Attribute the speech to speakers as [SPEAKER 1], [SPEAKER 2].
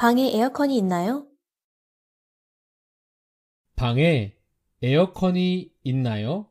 [SPEAKER 1] 방에 에어컨이 있나요?
[SPEAKER 2] 방에 에어컨이 있나요?